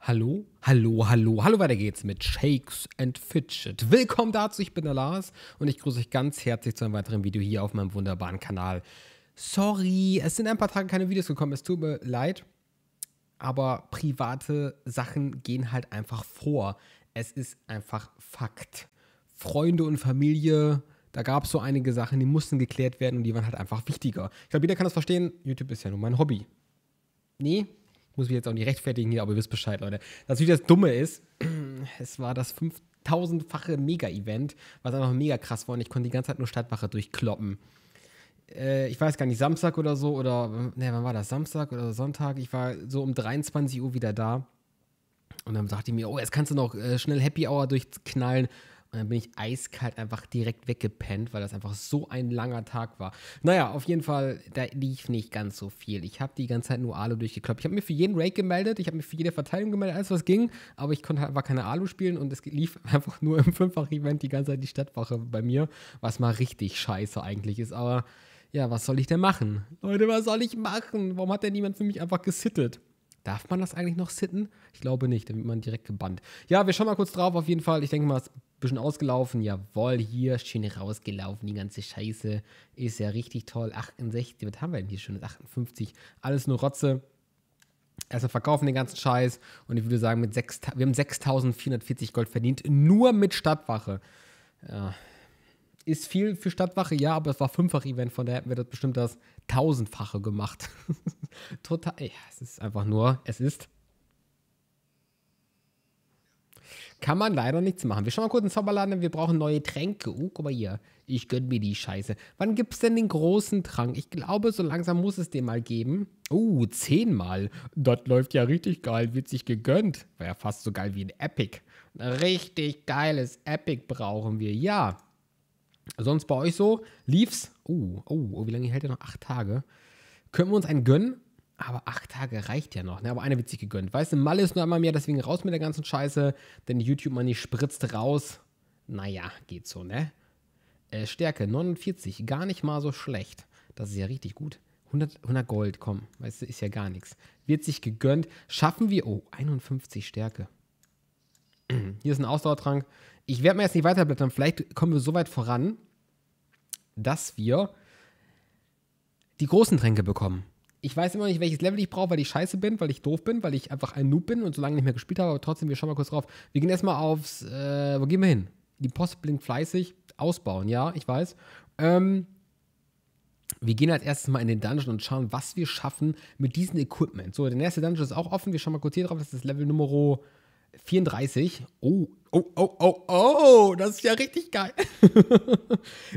Hallo, hallo, hallo, hallo, weiter geht's mit Shakes and Fidget. Willkommen dazu, ich bin der Lars und ich grüße euch ganz herzlich zu einem weiteren Video hier auf meinem wunderbaren Kanal. Sorry, es sind ein paar Tage keine Videos gekommen, es tut mir leid, aber private Sachen gehen halt einfach vor. Es ist einfach Fakt. Freunde und Familie da gab es so einige Sachen, die mussten geklärt werden und die waren halt einfach wichtiger. Ich glaube, jeder kann das verstehen. YouTube ist ja nur mein Hobby. Nee, ich muss mich jetzt auch nicht rechtfertigen hier, aber ihr wisst Bescheid, Leute. Das wie das Dumme ist, es war das 5000-fache Mega-Event, was einfach mega krass war und ich konnte die ganze Zeit nur Stadtwache durchkloppen. Äh, ich weiß gar nicht, Samstag oder so oder, ne, wann war das? Samstag oder Sonntag? Ich war so um 23 Uhr wieder da. Und dann sagte ich mir, oh, jetzt kannst du noch äh, schnell Happy Hour durchknallen. Und dann bin ich eiskalt einfach direkt weggepennt, weil das einfach so ein langer Tag war. Naja, auf jeden Fall, da lief nicht ganz so viel. Ich habe die ganze Zeit nur Alu durchgekloppt. Ich habe mir für jeden Raid gemeldet, ich habe mir für jede Verteilung gemeldet, alles was ging, aber ich konnte, einfach keine Alu spielen und es lief einfach nur im Fünffach-Event die ganze Zeit die Stadtwache bei mir, was mal richtig scheiße eigentlich ist. Aber ja, was soll ich denn machen? Leute, was soll ich machen? Warum hat denn niemand für mich einfach gesittet? Darf man das eigentlich noch sitten? Ich glaube nicht, dann wird man direkt gebannt. Ja, wir schauen mal kurz drauf auf jeden Fall. Ich denke mal, es ist ein bisschen ausgelaufen. Jawohl, hier schön rausgelaufen, die ganze Scheiße. Ist ja richtig toll. 68, was haben wir denn hier schon? 58, alles nur Rotze. Erstmal also verkaufen den ganzen Scheiß und ich würde sagen, mit 6, wir haben 6440 Gold verdient, nur mit Stadtwache. Ja. Ist viel für Stadtwache, ja, aber es war Fünffach-Event, von daher hätten wir das bestimmt das tausendfache gemacht. Total. Ja, es ist einfach nur, es ist. Kann man leider nichts machen. Wir schauen mal kurz in den Zauberladen, wir brauchen neue Tränke. Uh, guck mal hier. Ich gönn mir die Scheiße. Wann gibt's denn den großen Trank? Ich glaube, so langsam muss es den mal geben. Uh, zehnmal. Das läuft ja richtig geil. Wird sich gegönnt. War ja fast so geil wie ein Epic. Ein richtig geiles Epic brauchen wir. Ja. Sonst bei euch so, lief's. Oh, oh, oh, wie lange hält der noch? Acht Tage. Können wir uns einen gönnen? Aber acht Tage reicht ja noch, ne? Aber einer wird sich gegönnt. Weißt du, Malle ist nur einmal mehr, deswegen raus mit der ganzen Scheiße, denn YouTube-Money spritzt raus. Naja, geht so, ne? Äh, Stärke 49, gar nicht mal so schlecht. Das ist ja richtig gut. 100, 100 Gold, komm, weißt du, ist ja gar nichts. Wird sich gegönnt. Schaffen wir, oh, 51 Stärke. Hier ist ein Ausdauertrank. Ich werde mir jetzt nicht weiterblättern. Vielleicht kommen wir so weit voran, dass wir die großen Tränke bekommen. Ich weiß immer nicht, welches Level ich brauche, weil ich scheiße bin, weil ich doof bin, weil ich einfach ein Noob bin und so lange nicht mehr gespielt habe. Aber trotzdem, wir schauen mal kurz drauf. Wir gehen erstmal aufs. Äh, wo gehen wir hin? Die Post blinkt fleißig. Ausbauen, ja, ich weiß. Ähm, wir gehen als erstes mal in den Dungeon und schauen, was wir schaffen mit diesem Equipment. So, der nächste Dungeon ist auch offen. Wir schauen mal kurz hier drauf. Das ist Level Nummer 34. Oh, oh, oh, oh, oh, das ist ja richtig geil.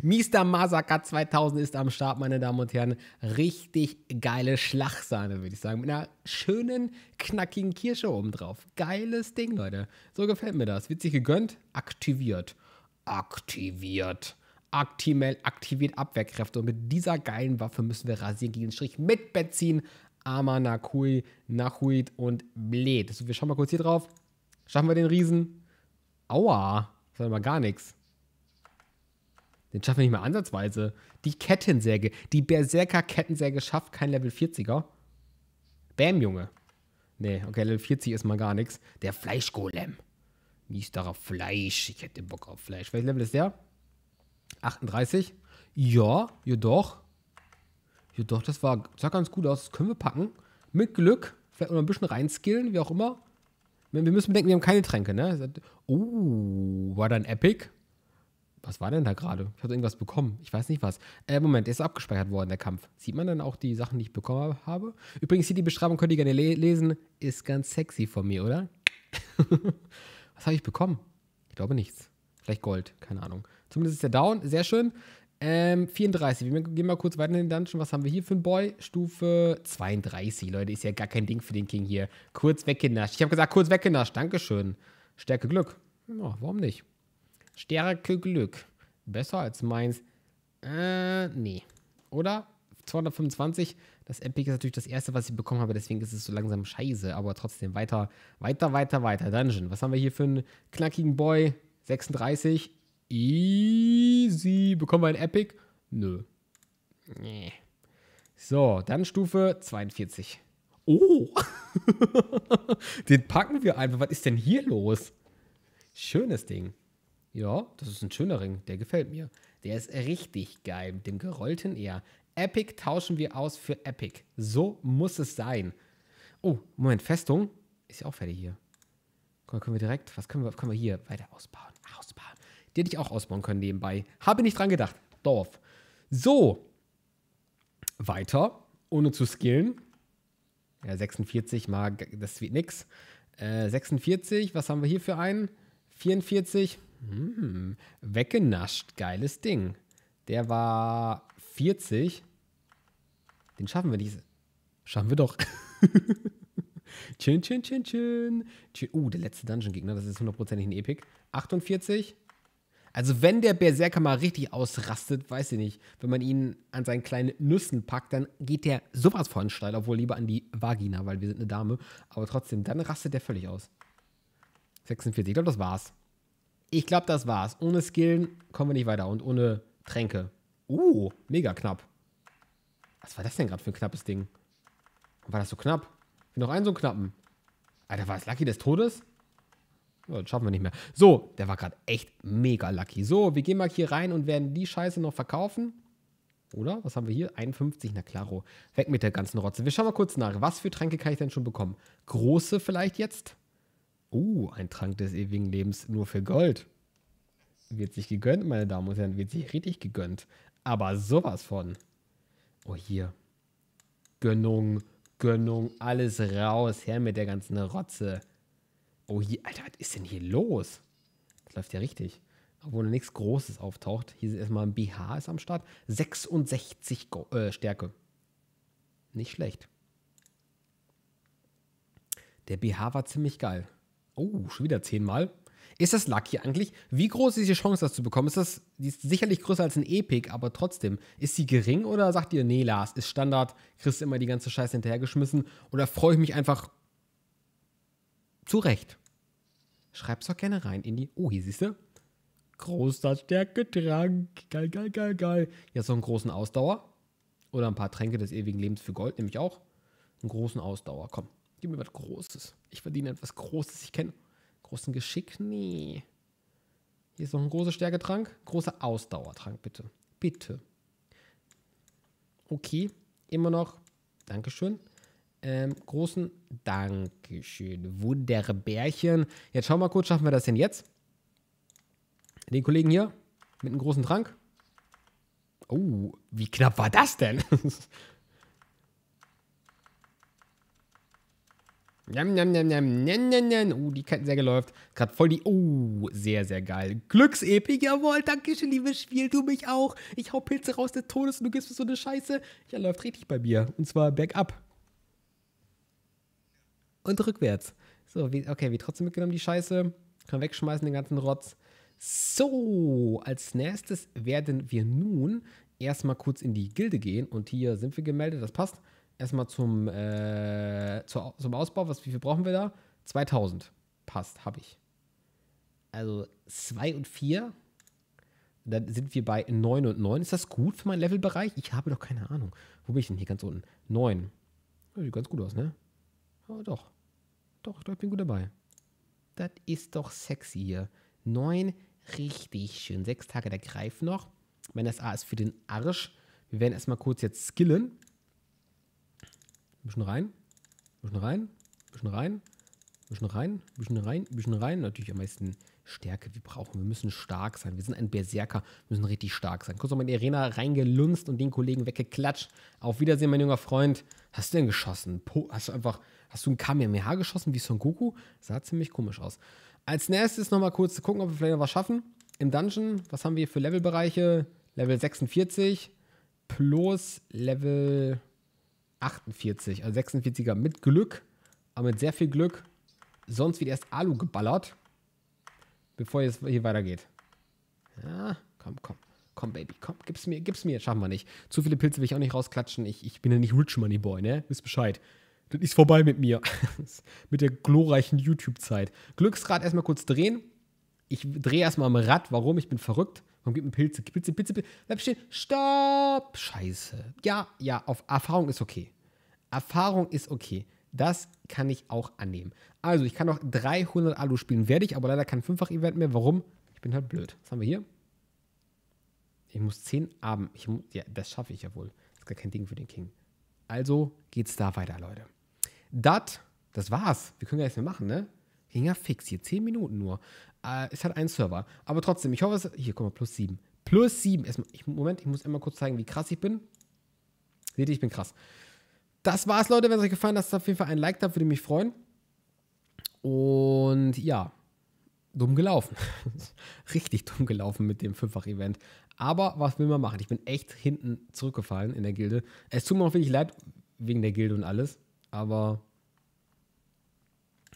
Mister Masaka 2000 ist am Start, meine Damen und Herren. Richtig geile Schlagsahne, würde ich sagen. Mit einer schönen, knackigen Kirsche obendrauf. Geiles Ding, Leute. So gefällt mir das. Witzig gegönnt? Aktiviert. Aktiviert. Actimel aktiviert Abwehrkräfte. Und mit dieser geilen Waffe müssen wir rasieren gegen den Strich mit Benzin. Amanakui, Nachuit und Bled. So, wir schauen mal kurz hier drauf. Schaffen wir den Riesen? Aua, das war mal gar nichts. Den schaffen wir nicht mal ansatzweise. Die Kettensäge, die Berserker-Kettensäge schafft kein Level 40er. Bam, Junge. Nee, okay, Level 40 ist mal gar nichts. Der Fleischgolem. Mies darauf Fleisch. Ich hätte Bock auf Fleisch. Welches Level ist der? 38. Ja, jedoch. Jedoch, das war, sah ganz gut aus. Das können wir packen. Mit Glück. Vielleicht noch ein bisschen reinskillen, wie auch immer. Wir müssen bedenken, wir haben keine Tränke, ne? Oh, war da ein Epic? Was war denn da gerade? Ich hatte irgendwas bekommen. Ich weiß nicht was. Äh, Moment, der ist abgespeichert worden, der Kampf. Sieht man dann auch die Sachen, die ich bekommen habe? Übrigens, hier die Beschreibung könnt ihr gerne le lesen. Ist ganz sexy von mir, oder? was habe ich bekommen? Ich glaube nichts. Vielleicht Gold, keine Ahnung. Zumindest ist der Down, sehr schön. Ähm, 34. Wir gehen mal kurz weiter in den Dungeon. Was haben wir hier für einen Boy? Stufe 32. Leute, ist ja gar kein Ding für den King hier. Kurz weggenascht. Ich habe gesagt, kurz weggenascht. Dankeschön. Stärke Glück. Ja, warum nicht? Stärke Glück. Besser als meins. Äh, nee. Oder? 225. Das Epic ist natürlich das erste, was ich bekommen habe, deswegen ist es so langsam scheiße. Aber trotzdem weiter, weiter, weiter, weiter. Dungeon. Was haben wir hier für einen knackigen Boy? 36. Easy. Bekommen wir ein Epic? Nö. Nee. So, dann Stufe 42. Oh! Den packen wir einfach. Was ist denn hier los? Schönes Ding. Ja, das ist ein schöner Ring. Der gefällt mir. Der ist richtig geil mit dem gerollten R. Epic tauschen wir aus für Epic. So muss es sein. Oh, Moment, Festung. Ist ja auch fertig hier. Können wir direkt, was können wir, können wir hier weiter ausbauen? Ausbauen. Die hätte ich auch ausbauen können nebenbei. Habe nicht dran gedacht. Dorf. So. Weiter. Ohne zu skillen. Ja, 46 mal, das wird nix. Äh, 46, was haben wir hier für einen? 44. Hm, weggenascht. Geiles Ding. Der war 40. Den schaffen wir nicht. Schaffen wir doch. chin, chin, chin, chin. chin. Uh, der letzte Dungeon-Gegner. Das ist hundertprozentig ein Epic. 48. Also wenn der Berserker mal richtig ausrastet, weiß ich nicht, wenn man ihn an seinen kleinen Nüssen packt, dann geht der sowas von steil, obwohl lieber an die Vagina, weil wir sind eine Dame. Aber trotzdem, dann rastet der völlig aus. 46, ich glaube, das war's. Ich glaube, das war's. Ohne Skillen kommen wir nicht weiter und ohne Tränke. Uh, mega knapp. Was war das denn gerade für ein knappes Ding? War das so knapp? Noch einen so knappen. Alter, war es Lucky des Todes? das schaffen wir nicht mehr. So, der war gerade echt mega lucky. So, wir gehen mal hier rein und werden die Scheiße noch verkaufen. Oder? Was haben wir hier? 51, na klaro. Weg mit der ganzen Rotze. Wir schauen mal kurz nach. Was für Tränke kann ich denn schon bekommen? Große vielleicht jetzt? Oh, ein Trank des ewigen Lebens nur für Gold. Wird sich gegönnt, meine Damen und Herren. Wird sich richtig gegönnt. Aber sowas von. Oh, hier. Gönnung, Gönnung, alles raus. Her mit der ganzen Rotze. Oh, hier, Alter, was ist denn hier los? Das läuft ja richtig. Obwohl nichts Großes auftaucht. Hier ist erstmal ein BH ist am Start. 66 Go äh, Stärke. Nicht schlecht. Der BH war ziemlich geil. Oh, schon wieder zehnmal. Ist das Lucky eigentlich? Wie groß ist die Chance, das zu bekommen? Ist das, die ist sicherlich größer als ein Epic, aber trotzdem, ist sie gering oder sagt ihr, nee, Lars, ist Standard, kriegst immer die ganze Scheiße hinterhergeschmissen? Oder freue ich mich einfach zu Recht. Schreib es doch gerne rein in die. Oh, hier siehst du. Großer Stärke-Trank. Geil, geil, geil, geil. Jetzt noch einen großen Ausdauer. Oder ein paar Tränke des ewigen Lebens für Gold, nämlich auch. Einen großen Ausdauer. Komm, gib mir was Großes. Ich verdiene etwas Großes. Ich kenne großen Geschick. Nee. Hier ist noch ein großer Stärke-Trank. Großer Ausdauertrank, bitte. Bitte. Okay, immer noch. Dankeschön. Ähm, großen Dankeschön. Wunderbärchen. Jetzt schauen wir mal kurz, schaffen wir das denn jetzt? Den Kollegen hier mit einem großen Trank. Oh, wie knapp war das denn? Njam, njam, njam, njam, njam, njam, njam. Uh, oh, die Ketten sehr geläuft. Gerade voll die. Oh, sehr, sehr geil. Glücksepik, jawohl. Dankeschön, liebes Spiel. Du mich auch. Ich hau Pilze raus des Todes und du gibst mir so eine Scheiße. Ja, läuft richtig bei mir. Und zwar bergab und rückwärts. So, wie, okay, wie trotzdem mitgenommen die Scheiße. Kann wegschmeißen den ganzen Rotz. So, als nächstes werden wir nun erstmal kurz in die Gilde gehen. Und hier sind wir gemeldet, das passt. Erstmal zum, äh, zu, zum Ausbau. Was, wie viel brauchen wir da? 2000. Passt, habe ich. Also 2 und 4. Dann sind wir bei 9 und 9. Ist das gut für meinen Levelbereich? Ich habe doch keine Ahnung. Wo bin ich denn hier ganz unten? 9. Sieht ganz gut aus, ne? Ja, doch doch, ich bin gut dabei. Das ist doch sexy hier. Neun, richtig schön. Sechs Tage, der greift noch. Mein SA ist für den Arsch. Wir werden erstmal kurz jetzt skillen. Ein bisschen rein. Ein bisschen rein. Ein bisschen rein. Ein bisschen rein. Ein bisschen rein. Ein bisschen rein. Natürlich am meisten Stärke. Wir brauchen, wir müssen stark sein. Wir sind ein Berserker. Wir müssen richtig stark sein. Kurz nochmal in die Arena reingelunzt und den Kollegen weggeklatscht. Auf Wiedersehen, mein junger Freund. Hast du denn geschossen? Po hast du einfach Hast du ein Kamehameha geschossen wie Son Goku? Sah ziemlich komisch aus. Als nächstes nochmal kurz zu gucken, ob wir vielleicht noch was schaffen. Im Dungeon, was haben wir für Levelbereiche? Level 46 plus Level 48, also 46er mit Glück, aber mit sehr viel Glück. Sonst wird erst Alu geballert, bevor es hier weitergeht. Ja, komm, komm. Komm, Baby, komm, gib's mir, gib's mir. Schaffen wir nicht. Zu viele Pilze will ich auch nicht rausklatschen. Ich, ich bin ja nicht Rich Money Boy, ne? Wisst Bescheid das ist vorbei mit mir. mit der glorreichen YouTube-Zeit. Glücksrad erstmal kurz drehen. Ich drehe erstmal am Rad. Warum? Ich bin verrückt. Warum gibt mir Pilze? Pilze, Pilze, Pilze. Bleib stehen. Stopp! Scheiße. Ja, ja, auf Erfahrung ist okay. Erfahrung ist okay. Das kann ich auch annehmen. Also, ich kann noch 300 Alu spielen, werde ich, aber leider kein Fünffach-Event mehr. Warum? Ich bin halt blöd. Was haben wir hier? Ich muss 10 Abend. Ich ja, das schaffe ich ja wohl. Das ist gar kein Ding für den King. Also geht's da weiter, Leute. Das, das war's. Wir können ja nichts mehr machen, ne? Ging ja fix hier. 10 Minuten nur. Äh, es hat einen Server. Aber trotzdem, ich hoffe, es. Hier, guck mal, plus 7. Plus 7. Moment, ich muss einmal kurz zeigen, wie krass ich bin. Seht ihr, ich bin krass. Das war's, Leute. Wenn es euch gefallen hat, lasst auf jeden Fall einen Like da, würde mich freuen. Und ja, dumm gelaufen. Richtig dumm gelaufen mit dem Fünffach-Event. Aber was will man machen? Ich bin echt hinten zurückgefallen in der Gilde. Es tut mir auch wirklich leid wegen der Gilde und alles aber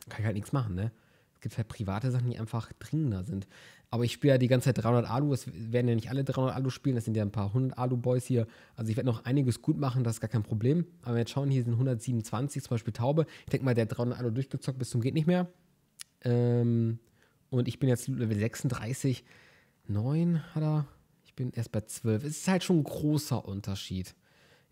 kann ich halt nichts machen, ne? Es gibt halt private Sachen, die einfach dringender sind. Aber ich spiele ja die ganze Zeit 300 Alu. Es werden ja nicht alle 300 Alu spielen. Das sind ja ein paar 100 Alu-Boys hier. Also ich werde noch einiges gut machen. Das ist gar kein Problem. Aber jetzt schauen, hier sind 127 zum Beispiel Taube. Ich denke mal, der 300 Alu durchgezockt bis zum geht nicht mehr. Ähm, und ich bin jetzt Level 36. 9 hat er. Ich bin erst bei 12. Es ist halt schon ein großer Unterschied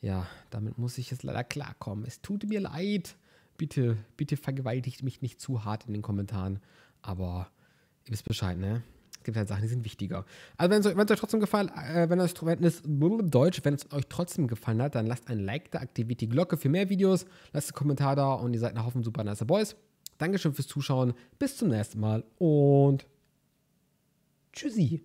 ja, damit muss ich jetzt leider klarkommen. Es tut mir leid. Bitte, bitte vergewaltigt mich nicht zu hart in den Kommentaren. Aber ihr wisst Bescheid, ne? Es gibt halt Sachen, die sind wichtiger. Also wenn es euch, euch trotzdem gefallen, äh, wenn es wenn es Deutsch, wenn es euch trotzdem gefallen hat, dann lasst ein Like da, aktiviert die Glocke für mehr Videos, lasst einen Kommentar da und ihr seid ein Haufen super nice Boys. Dankeschön fürs Zuschauen, bis zum nächsten Mal und tschüssi.